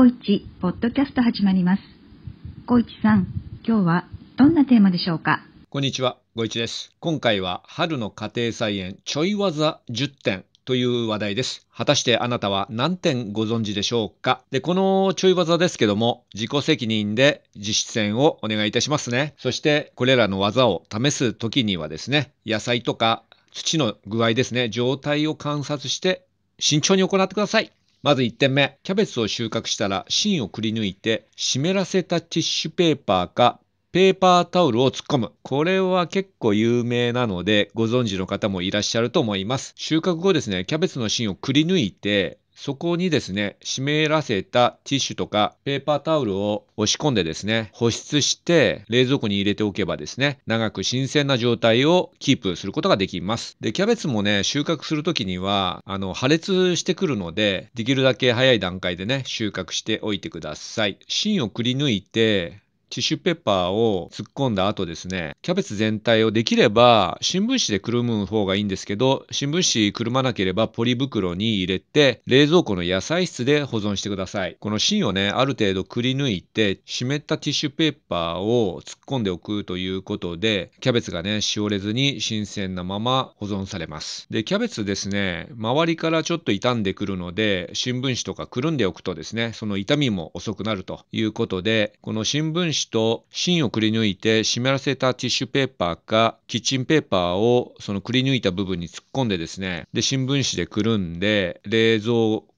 小一ポッドキャスト始まります。小一さん、今日はどんなテーマでしょうか。こんにちは、小一です。今回は春の家庭菜園ちょい技10点という話題です。果たしてあなたは何点ご存知でしょうかで、このちょい技ですけども、自己責任で実践をお願いいたしますね。そして、これらの技を試す時にはですね、野菜とか土の具合ですね、状態を観察して慎重に行ってください。まず1点目。キャベツを収穫したら芯をくり抜いて湿らせたティッシュペーパーかペーパータオルを突っ込む。これは結構有名なので、ご存知の方もいらっしゃると思います。収穫後ですね、キャベツの芯をくり抜いて、そこにですね、湿らせたティッシュとかペーパータオルを押し込んでですね、保湿して冷蔵庫に入れておけばですね、長く新鮮な状態をキープすることができます。で、キャベツもね、収穫するときには、あの、破裂してくるので、できるだけ早い段階でね、収穫しておいてください。芯をくり抜いて、ティッシュペーパーを突っ込んだ後ですね、キャベツ全体をできれば新聞紙でくるむ方がいいんですけど、新聞紙くるまなければポリ袋に入れて、冷蔵庫の野菜室で保存してください。この芯をね、ある程度くり抜いて、湿ったティッシュペーパーを突っ込んでおくということで、キャベツがね、しおれずに新鮮なまま保存されます。で、キャベツですね、周りからちょっと傷んでくるので、新聞紙とかくるんでおくとですね、その痛みも遅くなるということで、この新聞紙紙と芯をくり抜いて湿らせたティッシュペーパーかキッチンペーパーをそのくり抜いた部分に突っ込んでですね、で、新聞紙でくるんで、冷蔵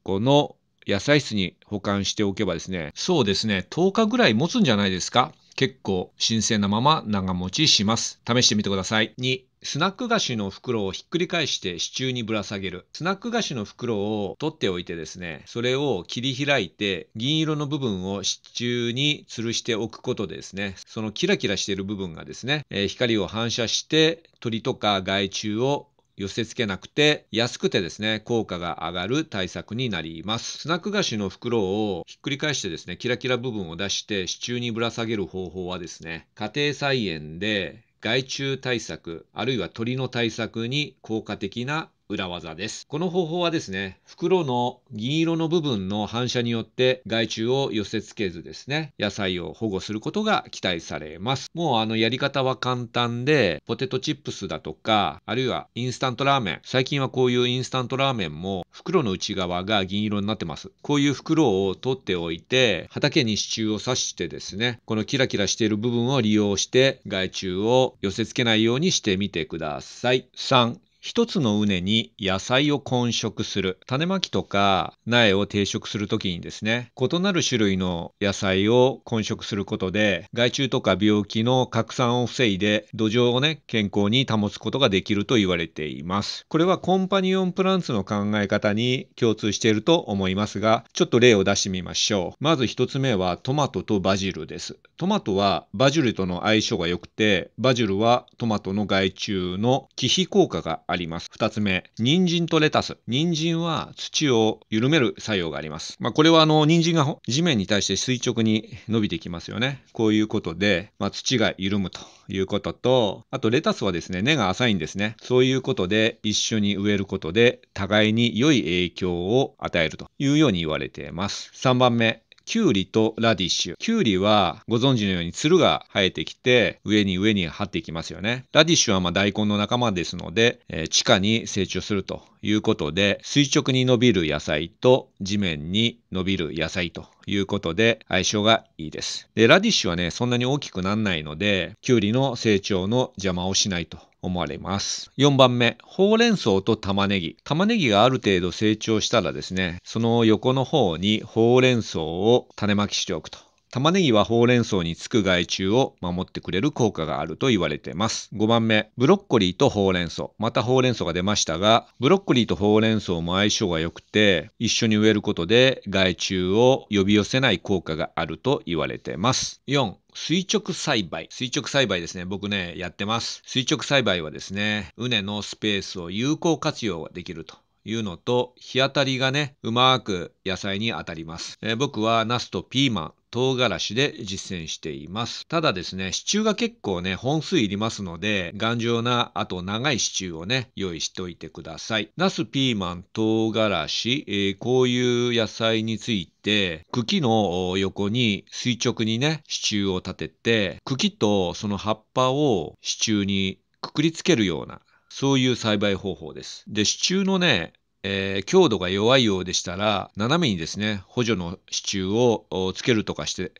庫の野菜室に保管しておけばですね、そうですね、10日ぐらい持つんじゃないですか結構新鮮なまま長持ちします。試してみてください。2、スナック菓子の袋をひっくり返して支柱にぶら下げる。スナック菓子の袋を取っておいてですね、それを切り開いて銀色の部分を支柱に吊るしておくことでですね、そのキラキラしている部分がですね、えー、光を反射して鳥とか害虫を寄せ付けなくて安くてですね効果が上がる対策になりますスナック菓子の袋をひっくり返してですねキラキラ部分を出して支柱にぶら下げる方法はですね家庭菜園で害虫対策あるいは鳥の対策に効果的な裏技です。この方法はですね、袋の銀色の部分の反射によって害虫を寄せ付けずですね、野菜を保護することが期待されます。もうあのやり方は簡単で、ポテトチップスだとか、あるいはインスタントラーメン。最近はこういうインスタントラーメンも袋の内側が銀色になってます。こういう袋を取っておいて、畑に支柱を刺してですね、このキラキラしている部分を利用して害虫を寄せ付けないようにしてみてください。3、一つの畝に野菜を混植する。種まきとか苗を定植するときにですね、異なる種類の野菜を混植することで、害虫とか病気の拡散を防いで、土壌をね、健康に保つことができると言われています。これはコンパニオンプランツの考え方に共通していると思いますが、ちょっと例を出してみましょう。まず一つ目はトマトとバジルです。トマトはバジルとの相性が良くて、バジルはトマトの害虫の忌避効果がああります。二つ目、人参とレタス。人参は土を緩める作用があります。まあ、これはあの、人参が地面に対して垂直に伸びてきますよね。こういうことで、まあ、土が緩むということと、あとレタスはですね、根が浅いんですね。そういうことで、一緒に植えることで、互いに良い影響を与えるというように言われています。3番目、キュウリとラディッシュ。キュウリはご存知のようにつるが生えてきて、上に上に張っていきますよね。ラディッシュはま大根の仲間ですので、えー、地下に成長するということで、垂直に伸びる野菜と地面に伸びる野菜ということで、相性がいいです。で、ラディッシュはね、そんなに大きくならないので、キュウリの成長の邪魔をしないと思われます。4番目、ほうれん草と玉ねぎ。玉ねぎがある程度成長したらですね、その横の方にほうれん草を種まきしておくと。玉ねぎはほうれん草につく害虫を守ってくれる効果があると言われています。5番目、ブロッコリーとほうれん草。またほうれん草が出ましたが、ブロッコリーとほうれん草も相性が良くて、一緒に植えることで害虫を呼び寄せない効果があると言われています。4、垂直栽培。垂直栽培ですね。僕ね、やってます。垂直栽培はですね、畝のスペースを有効活用できると。いうのと、日当たりがね、うまく野菜に当たります。えー、僕はナスとピーマン、唐辛子で実践しています。ただですね、支柱が結構ね、本数いりますので、頑丈な、あと長い支柱をね、用意しておいてください。ナス、ピーマン、唐辛子、えー、こういう野菜について、て茎の横に垂直にね支柱を立てて茎とその葉っぱを支柱にくくりつけるようなそういう栽培方法です。で支柱のねえー、強度が弱いようでしたら、斜めにですね、補助の支柱をつけるとかして、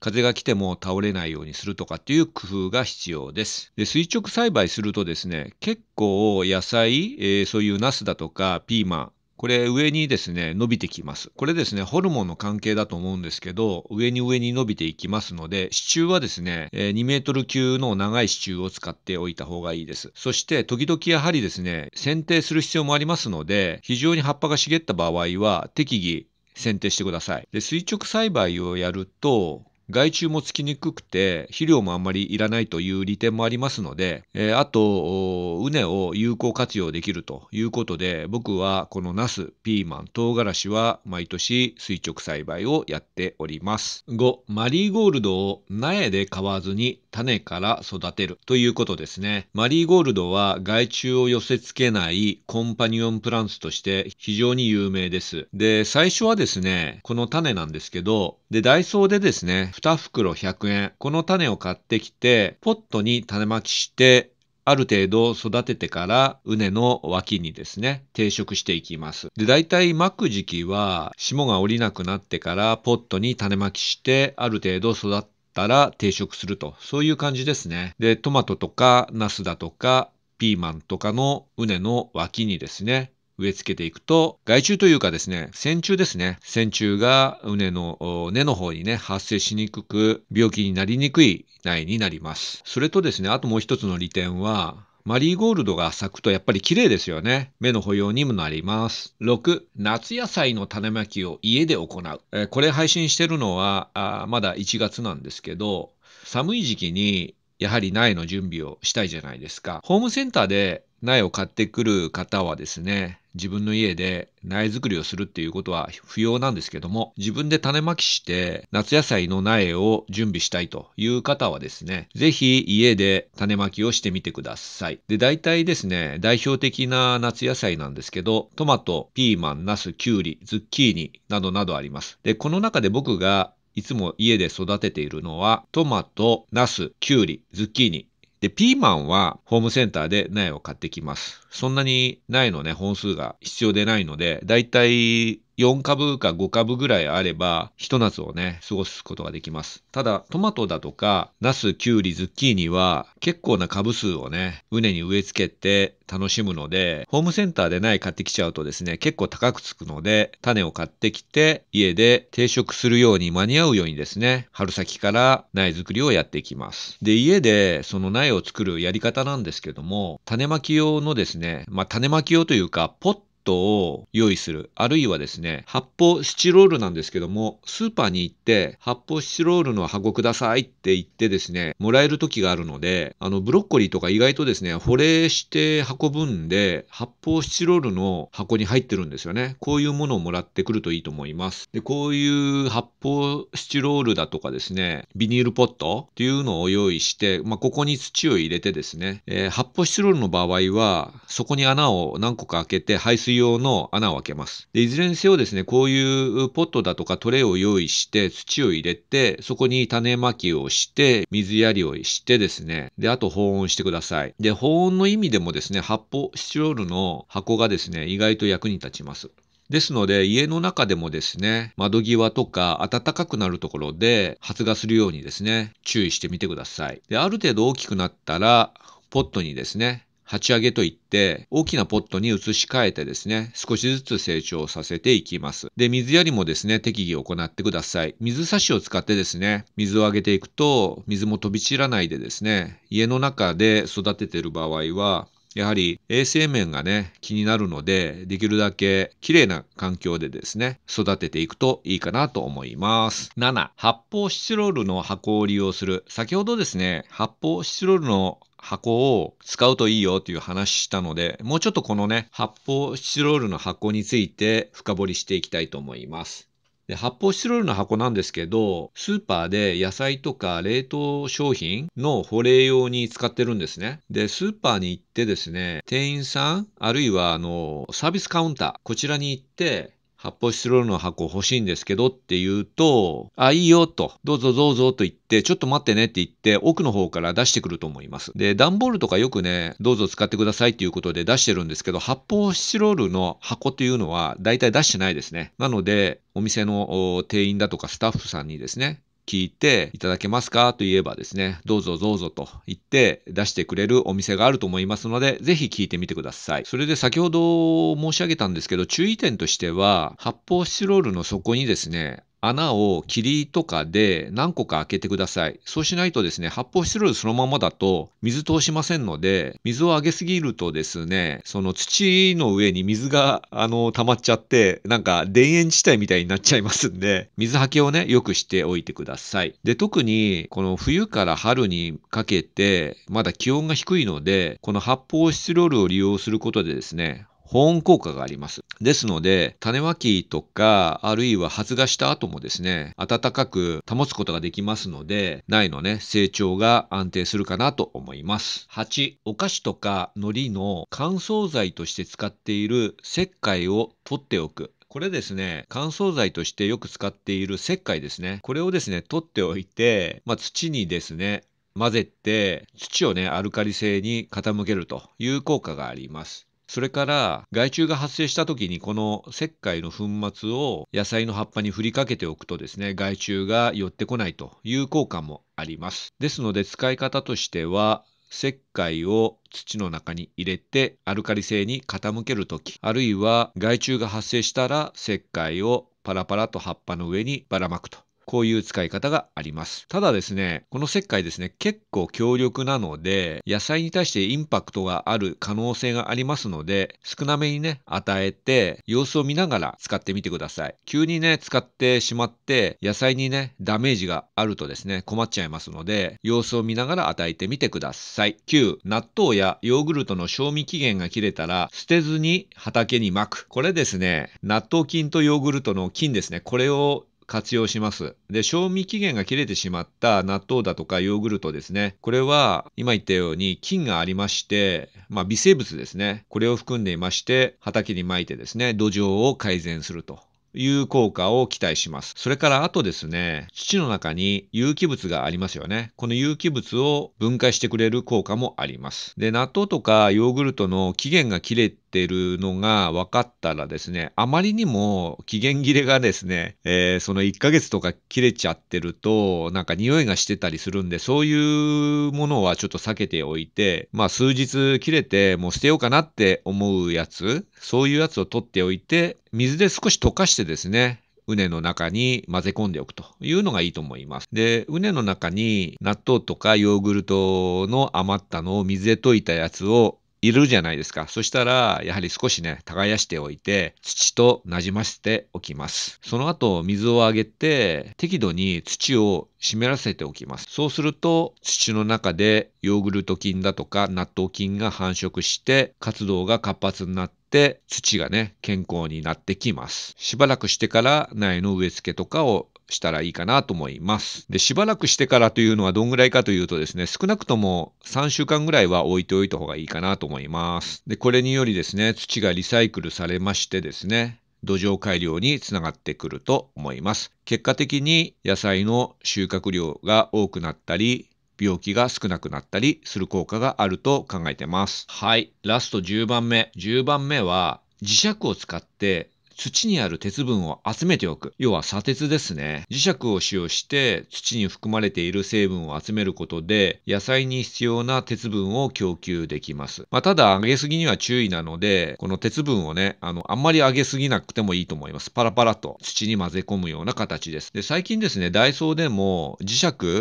風が来ても倒れないようにするとかっていう工夫が必要です。で垂直栽培するとですね、結構野菜、えー、そういうナスだとかピーマン、これ上にですね、伸びてきます。これですね、ホルモンの関係だと思うんですけど、上に上に伸びていきますので、支柱はですね、2メートル級の長い支柱を使っておいた方がいいです。そして、時々やはりですね、剪定する必要もありますので、非常に葉っぱが茂った場合は、適宜剪定してください。で垂直栽培をやると、害虫もつきにくくて、肥料もあんまりいらないという利点もありますので、えー、あと、畝を有効活用できるということで、僕はこのナス、ピーマン、唐辛子は毎年垂直栽培をやっております。5、マリーゴールドを苗で買わずに種から育てるということですね。マリーゴールドは害虫を寄せ付けないコンパニオンプランツとして非常に有名です。で、最初はですね、この種なんですけど、で、ダイソーでですね、2袋100円、この種を買ってきて、ポットに種まきして、ある程度育ててから畝の脇にですね、定食していきます。で、大体巻く時期は霜が降りなくなってからポットに種まきしてある程度育っったら定食すると、そういう感じですね。で、トマトとか、ナスだとか、ピーマンとかの畝の脇にですね、植え付けていくと、害虫というかですね、線虫ですね。線虫が畝の、根の方にね、発生しにくく、病気になりにくい苗になります。それとですね、あともう一つの利点は、マリーゴールドが咲くとやっぱり綺麗ですよね。目の保養にもなります。6、夏野菜の種まきを家で行う。えー、これ配信してるのはあ、まだ1月なんですけど、寒い時期にやはり苗の準備をしたいじゃないですか。ホームセンターで苗を買ってくる方はですね、自分の家で苗作りをするっていうことは不要なんですけども、自分で種まきして夏野菜の苗を準備したいという方はですね、ぜひ家で種まきをしてみてください。で、大体ですね、代表的な夏野菜なんですけど、トマト、ピーマン、ナス、キュウリ、ズッキーニなどなどあります。で、この中で僕がいつも家で育てているのは、トマト、ナス、キュウリ、ズッキーニ、で、ピーマンはホームセンターで苗を買ってきます。そんなに苗のね、本数が必要でないので、だいたい4株か5株ぐらいあれば、ひと夏をね、過ごすことができます。ただ、トマトだとか、ナス、キュウリ、ズッキーニは、結構な株数をね、畝に植え付けて楽しむので、ホームセンターで苗買ってきちゃうとですね、結構高くつくので、種を買ってきて、家で定食するように間に合うようにですね、春先から苗作りをやっていきます。で、家でその苗を作るやり方なんですけども、種まき用のですね、まあ、種まき用というか、ポットを用意する。あるいはですね、発泡スチロールなんですけども、スーパーに行って、発泡スチロールの箱くださいって言ってですね、もらえる時があるので、あの、ブロッコリーとか意外とですね、保冷して運ぶんで、発泡スチロールの箱に入ってるんですよね。こういうものをもらってくるといいと思います。で、こういう発泡スチロールだとかですね、ビニールポットっていうのを用意して、まあ、ここに土を入れてですね、えー、発泡スチロールの場合は、そこに穴を何個か開けて排水用の穴を開けます。でいずれにせよですね、こういうポットだとかトレイを用意して、土を入れて、そこに種まきをして、水やりをしてですね、で、あと保温してください。で、保温の意味でもですね、発泡スチロールの箱がですね、意外と役に立ちます。ですので、家の中でもですね、窓際とか暖かくなるところで発芽するようにですね、注意してみてください。で、ある程度大きくなったら、ポットにですね、鉢上げといって、大きなポットに移し替えてですね、少しずつ成長させていきます。で、水やりもですね、適宜行ってください。水差しを使ってですね、水をあげていくと、水も飛び散らないでですね、家の中で育ててる場合は、やはり衛生面がね、気になるので、できるだけ綺麗な環境でですね、育てていくといいかなと思います。7、発泡スチロールの箱を利用する。先ほどですね、発泡スチロールの箱を使うといいよっていう話したので、もうちょっとこのね、発泡スチロールの箱について深掘りしていきたいと思います。で発泡スチロールの箱なんですけど、スーパーで野菜とか冷凍商品の保冷用に使ってるんですね。で、スーパーに行ってですね、店員さん、あるいはあの、サービスカウンター、こちらに行って、発泡スチロールの箱欲しいんですけどって言うと、あ、いいよと、どうぞどうぞと言って、ちょっと待ってねって言って、奥の方から出してくると思います。で、段ボールとかよくね、どうぞ使ってくださいっていうことで出してるんですけど、発泡スチロールの箱というのは大体出してないですね。なので、お店の店員だとかスタッフさんにですね、聞いていただけますかと言えばですね、どうぞどうぞと言って出してくれるお店があると思いますので、ぜひ聞いてみてください。それで先ほど申し上げたんですけど、注意点としては、発泡スチロールの底にですね、穴を霧とかで何個か開けてください。そうしないとですね、発泡スチロールそのままだと水通しませんので、水をあげすぎるとですね、その土の上に水があの溜まっちゃって、なんか田園地帯みたいになっちゃいますんで、水はけをね、よくしておいてください。で、特にこの冬から春にかけて、まだ気温が低いので、この発泡スチロールを利用することでですね、保温効果があります。ですので、種まきとか、あるいは発芽した後もですね、暖かく保つことができますので、苗のね、成長が安定するかなと思います。8、お菓子とか海苔の乾燥剤として使っている石灰を取っておく。これですね、乾燥剤としてよく使っている石灰ですね。これをですね、取っておいて、まあ、土にですね、混ぜて土をねアルカリ性に傾けるという効果がありますそれから害虫が発生した時にこの石灰の粉末を野菜の葉っぱに振りかけておくとですね害虫が寄ってこないという効果もありますですので使い方としては石灰を土の中に入れてアルカリ性に傾ける時あるいは害虫が発生したら石灰をパラパラと葉っぱの上にばらまくとこういう使い方があります。ただですね、この石灰ですね、結構強力なので、野菜に対してインパクトがある可能性がありますので、少なめにね、与えて、様子を見ながら使ってみてください。急にね、使ってしまって、野菜にね、ダメージがあるとですね、困っちゃいますので、様子を見ながら与えてみてください。9、納豆やヨーグルトの賞味期限が切れたら、捨てずに畑にまく。これですね、納豆菌とヨーグルトの菌ですね、これを活用します。で、賞味期限が切れてしまった納豆だとかヨーグルトですね。これは今言ったように菌がありまして、まあ微生物ですね。これを含んでいまして、畑にまいてですね、土壌を改善すると。いう効果を期待します。それからあとですね、土の中に有機物がありますよね。この有機物を分解してくれる効果もあります。で、納豆とかヨーグルトの期限が切れってるのが分かったらですね、あまりにも期限切れがですね、えー、その1ヶ月とか切れちゃってると、なんか匂いがしてたりするんで、そういうものはちょっと避けておいて、まあ数日切れてもう捨てようかなって思うやつ、そういうやつを取っておいて、水で少し溶かしてですね、畝の中に混ぜ込んでおくというのがいいと思います。で、畝の中に納豆とかヨーグルトの余ったのを水で溶いたやつをいるじゃないですか。そしたら、やはり少しね、耕しておいて、土となじませておきます。その後、水をあげて、適度に土を湿らせておきます。そうすると、土の中でヨーグルト菌だとか納豆菌が繁殖して、活動が活発になって、土がね、健康になってきます。しばらくしてから苗の植え付けとかをしたらいいかなと思います。で、しばらくしてからというのはどんぐらいかというとですね、少なくとも3週間ぐらいは置いておいた方がいいかなと思います。で、これによりですね、土がリサイクルされましてですね、土壌改良につながってくると思います。結果的に野菜の収穫量が多くなったり、病気が少なくなったりする効果があると考えてます。はい。ラスト10番目。10番目は磁石を使って土にある鉄分を集めておく。要は砂鉄ですね。磁石を使用して土に含まれている成分を集めることで、野菜に必要な鉄分を供給できます。まあ、ただ、揚げすぎには注意なので、この鉄分をね、あの、あんまり揚げすぎなくてもいいと思います。パラパラと土に混ぜ込むような形です。で、最近ですね、ダイソーでも磁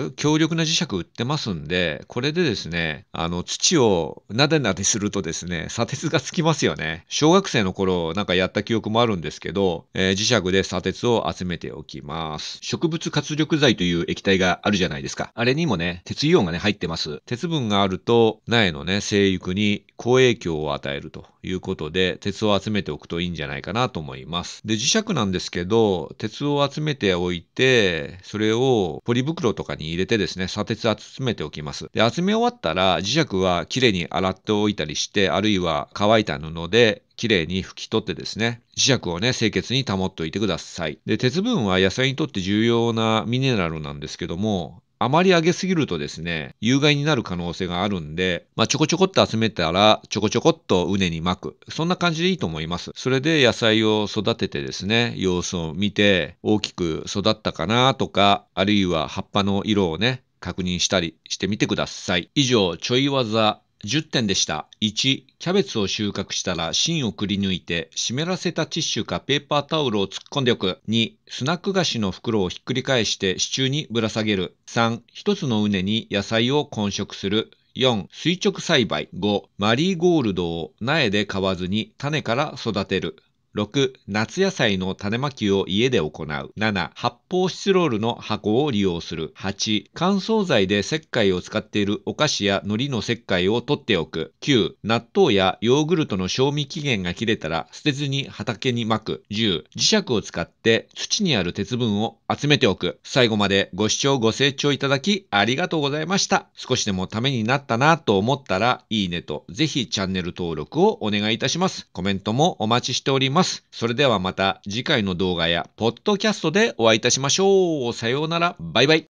石、強力な磁石売ってますんで、これでですね、あの、土をなでなでするとですね、砂鉄がつきますよね。小学生の頃なんかやった記憶もあるんですけど、えー、磁石で砂鉄を集めておきます。植物活力剤という液体があるじゃないですか。あれにもね、鉄イオンがね、入ってます。鉄分があると、苗のね、生育に好影響を与えるということで、鉄を集めておくといいんじゃないかなと思います。で、磁石なんですけど、鉄を集めておいて、それをポリ袋とかに入れてですね、砂鉄集めておきます。で、集め終わったら、磁石はきれいに洗っておいたりして、あるいは乾いた布できれいに拭き取ってですね、磁石をね、清潔に保っておいてください。で、鉄分は野菜にとって重要なミネラルなんですけども、あまり上げすぎるとですね、有害になる可能性があるんで、まあ、ちょこちょこっと集めたら、ちょこちょこっと畝に巻く。そんな感じでいいと思います。それで野菜を育ててですね、様子を見て、大きく育ったかなとか、あるいは葉っぱの色をね、確認したりしてみてください。以上、ちょい技10点でした。1、キャベツを収穫したら芯をくり抜いて湿らせたティッシュかペーパータオルを突っ込んでおく。2、スナック菓子の袋をひっくり返して支柱にぶら下げる。3、一つの畝に野菜を混植する。4. 垂直栽培。5. マリーゴールドを苗で買わずに種から育てる。6、夏野菜の種まきを家で行う。7、発泡スチロールの箱を利用する。8、乾燥剤で石灰を使っているお菓子や海苔の石灰を取っておく。9、納豆やヨーグルトの賞味期限が切れたら捨てずに畑にまく。10、磁石を使って土にある鉄分を集めておく。最後までご視聴ご清聴いただきありがとうございました。少しでもためになったなと思ったらいいねと、ぜひチャンネル登録をお願いいたします。コメントもお待ちしております。。それではまた次回の動画やポッドキャストでお会いいたしましょう。さようなら。バイバイ。